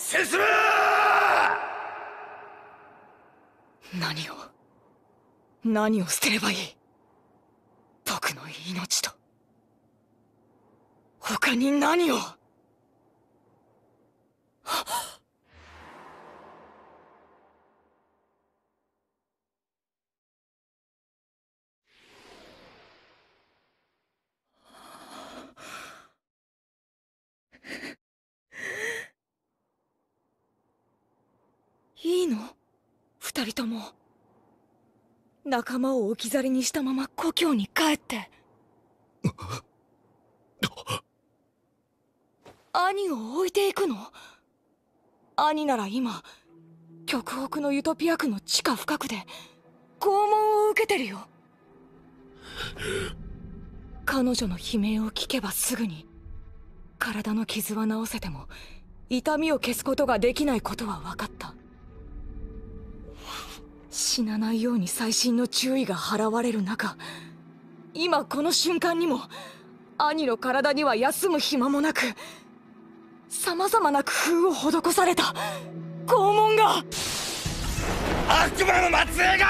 進何を何を捨てればいい僕の命と他に何をいいの二人とも仲間を置き去りにしたまま故郷に帰って 兄を置いていくの兄なら今極北のユトピア区の地下深くで拷問を受けてるよ彼女の悲鳴を聞けばすぐに体の傷は治せても痛みを消すことができないことは分かった死なないように細心の注意が払われる中今この瞬間にも兄の体には休む暇もなく様々な工夫を施された拷問が悪魔の末裔が